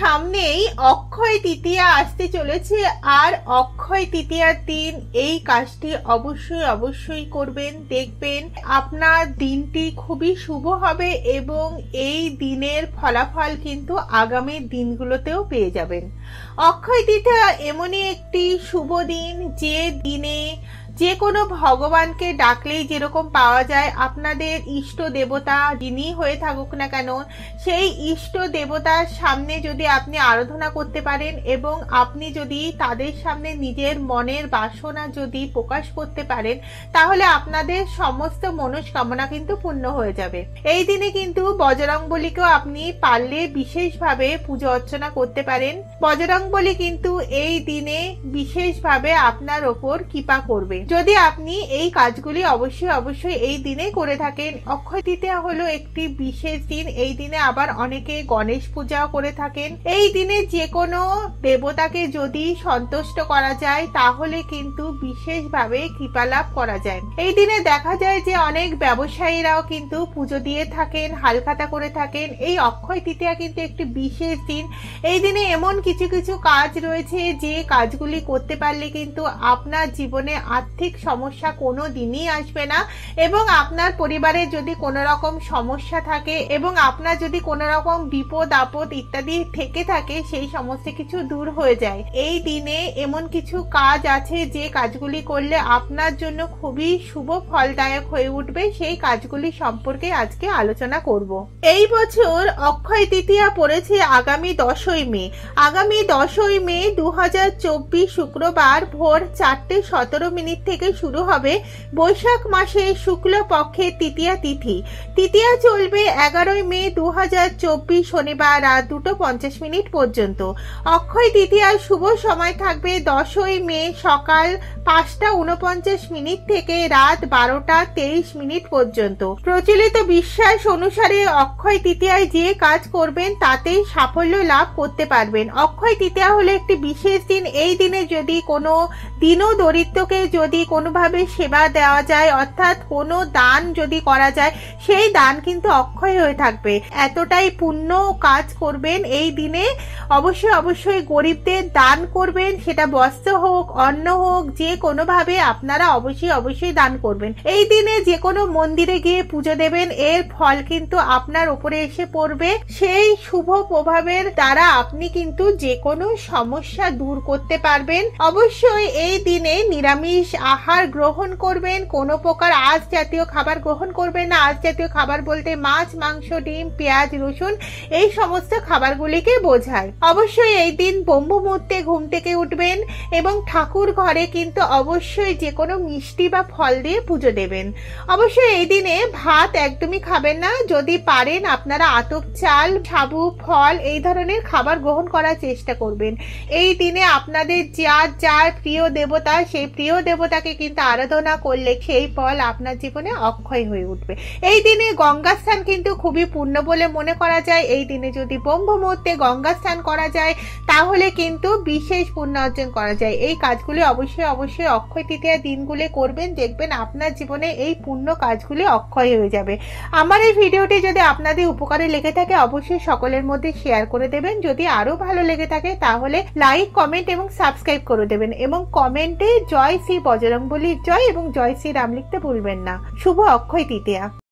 সামনেই অক্ষয় তৃতীয়া আসতে চলেছে আর অক্ষয় তৃতীয়ার দিন এই কাজটি অবশ্যই অবশ্যই করবেন দেখবেন আপনার দিনটি খুবই শুভ হবে এবং এই দিনের ফলাফল কিন্তু আগামী দিনগুলোতেও পেয়ে যাবেন অক্ষয় তৃতীয়া এমনই একটি শুভ দিন যে দিনে যে কোনো ভগবানকে ডাকলেই যেরকম পাওয়া যায় আপনাদের ইষ্ট দেবতা যিনি হয়ে থাকুক না কেন সেই ইষ্ট দেবতার সামনে যদি আপনি আরাধনা করতে পারেন এবং আপনি যদি তাদের সামনে নিজের মনের বাসনা যদি প্রকাশ করতে পারেন তাহলে আপনাদের সমস্ত মনস্কামনা কিন্তু পূর্ণ হয়ে যাবে এই দিনে কিন্তু বজরংবলিকেও আপনি পারলে বিশেষভাবে পুজো অর্চনা করতে পারেন বজরংবলি কিন্তু এই দিনে বিশেষভাবে আপনার ওপর কৃপা করবে যদি আপনি এই কাজগুলি অবশ্যই অবশ্যই এই দিনে করে থাকেন অক্ষয় তৃতীয়া হলো একটি বিশেষ দিন এই দিনে আবার অনেকে গণেশ পূজাও করে থাকেন এই দিনে যে কোনো দেবতাকে যদি সন্তুষ্ট করা যায় তাহলে কিন্তু বিশেষভাবে কৃপালাভ করা যায় এই দিনে দেখা যায় যে অনেক ব্যবসায়ীরাও কিন্তু পুজো দিয়ে থাকেন হালখাতা করে থাকেন এই অক্ষয় তৃতীয়া কিন্তু একটি বিশেষ দিন এই দিনে এমন কিছু কিছু কাজ রয়েছে যে কাজগুলি করতে পারলে কিন্তু আপনার জীবনে আত্ম আর্থিক সমস্যা কোনো দিনই আসবে না এবং আপনার পরিবারে যদি কোনো রকম সমস্যা থাকে এবং আপনার যদি কোনো রকম বিপদ আপদ ইত্যাদি থেকে থাকে সেই সমস্ত কিছু দূর হয়ে যায় এই দিনে এমন কিছু কাজ আছে যে কাজগুলি করলে আপনার জন্য খুবই শুভ ফলদায়ক হয়ে উঠবে সেই কাজগুলি সম্পর্কে আজকে আলোচনা করব এই বছর অক্ষয় তৃতীয়া পড়েছে আগামী দশই মে আগামী দশই মে দু শুক্রবার ভোর চারটে সতেরো মিনিট থেকে শুরু হবে বৈশাখ মাসে শুক্ল পক্ষের তৃতীয়া তিথি তৃতীয়া চলবে এগারোই মে দু শনিবার রাত দুটো পঞ্চাশ মিনিট পর্যন্ত অক্ষয় তৃতীয়ার শুভ সময় থাকবে দশই মে সকাল পাঁচটা উনপঞ্চাশ মিনিট থেকে রাত বারোটা তেইশ মিনিট পর্যন্ত প্রচলিত বিশ্বাস অনুসারে অক্ষয় তৃতীয়ায় যে কাজ করবেন তাতেই সাফল্য লাভ করতে পারবেন অক্ষয় তৃতীয়া হলো একটি বিশেষ দিন এই দিনে যদি কোনো দিনও দরিদ্রকে যদি যদি কোনোভাবে সেবা দেওয়া যায় অর্থাৎ কোনো দান যদি করা যায় সেই দান কিন্তু অক্ষয় হয়ে থাকবে এতটাই পুণ্য কাজ করবেন এই দিনে অবশ্যই অবশ্যই গরিবদের দান করবেন সেটা বস্ত্র হোক অন্ন হোক যে কোনোভাবে আপনারা অবশ্যই অবশ্যই দান করবেন এই দিনে যে কোনো মন্দিরে গিয়ে পুজো দেবেন এর ফল কিন্তু আপনার ওপরে এসে পড়বে সেই শুভ প্রভাবের দ্বারা আপনি কিন্তু যে কোনো সমস্যা দূর করতে পারবেন অবশ্যই এই দিনে নিরামিষ আহার গ্রহণ করবেন কোনো প্রকার আজ জাতীয় খাবার গ্রহণ করবেন না আজ জাতীয় খাবার বলতে মাছ মাংস ডিম পেঁয়াজ রসুন এই সমস্ত খাবারগুলিকে বোঝায় অবশ্যই এই দিন বম্বু মুহূর্তে ঘুম থেকে উঠবেন এবং ঠাকুর ঘরে কিন্তু অবশ্যই যে কোনো মিষ্টি বা ফল দিয়ে পুজো দেবেন অবশ্যই এই দিনে ভাত একদমই খাবেন না যদি পারেন আপনারা আতক চাল সাবু ফল এই ধরনের খাবার গ্রহণ করার চেষ্টা করবেন এই দিনে আপনাদের যার যার প্রিয় দেবতা সেই প্রিয় দেবতা দেবতাকে কিন্তু আরাধনা করলে সেই ফল আপনার জীবনে অক্ষয় হয়ে উঠবে এই দিনে গঙ্গাস্থান কিন্তু খুবই পূর্ণ বলে মনে করা যায় এই দিনে যদি ব্রহ্ম মুহূর্তে গঙ্গাস্থান করা যায় তাহলে কিন্তু বিশেষ পূর্ণ অর্জন করা যায় এই কাজগুলি অবশ্যই অবশ্যই অক্ষয় তৃতীয়া দিনগুলি করবেন দেখবেন আপনার জীবনে এই পূর্ণ কাজগুলি অক্ষয় হয়ে যাবে আমার এই ভিডিওটি যদি আপনাদের উপকারে লেগে থাকে অবশ্যই সকলের মধ্যে শেয়ার করে দেবেন যদি আরও ভালো লেগে থাকে তাহলে লাইক কমেন্ট এবং সাবস্ক্রাইব করে দেবেন এবং কমেন্টে জয় শ্রী বজরংবলীর জয় এবং জয় শ্রীরাম লিখতে ভুলবেন না শুভ অক্ষয় তৃতীয়া